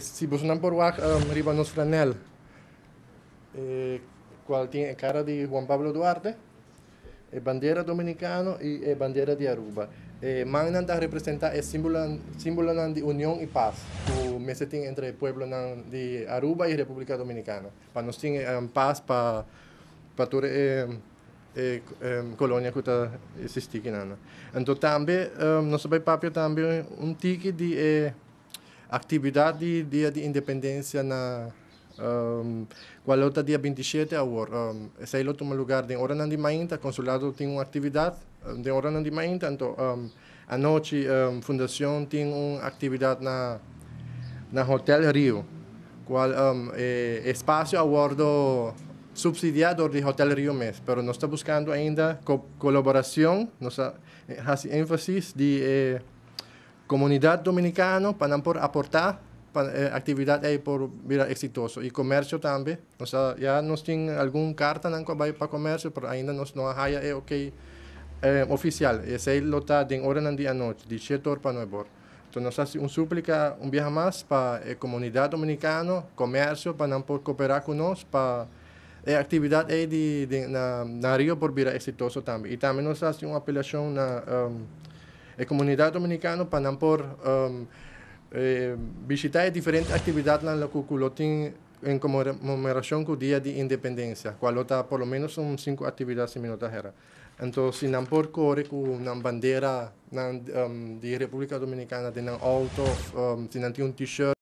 si buscan por Wag, um, Ribanos Franel, eh, cual tiene cara de Juan Pablo Duarte, eh, bandera dominicana y bandera de Aruba. Eh, Más nada representa el símbolo, símbolo de unión y paz, que tiene entre el pueblo de Aruba y República Dominicana. Para nos tiene um, paz, para para tu em, eh, em, colonia que está existiendo. Entonces también, um, puede papio también un ticket de... Eh, atividade dia de independência na um, Gualota dia 27 agora um, sei lá toma lugar de hora de manhã o consulado tem uma atividade de hora de manhã então um, à noite um, fundação tem uma atividade na na Hotel Rio qual um, é espaço subsidiado de Hotel Rio mês mas nós está buscando ainda co colaboração, nossa eh, ênfase de eh, Comunidad Dominicana, para por aportar eh, actividad ahí eh, por vida exitoso y comercio también. O ya nos tiene algún carta para comercio, pero ainda nos no hay eh, okay, eh, oficial. Ese lo está de hora en día noche, de para nuevo Entonces Entonces, hace un súplica, un viaje más para eh, comunidad dominicana, comercio, para por cooperar con nosotros, para eh, actividad ahí de, de, Río por vida exitoso también. Y también nos hace una apelación um, a comunidade dominicana para por um, eh, visitar diferentes actividades en la Cuculotín em comemoração com o dia de independência cual otra por lo menos são cinco actividades similares. Entonces, no por corre con una com nan, um, de República Dominicana, de un auto, um, t-shirt.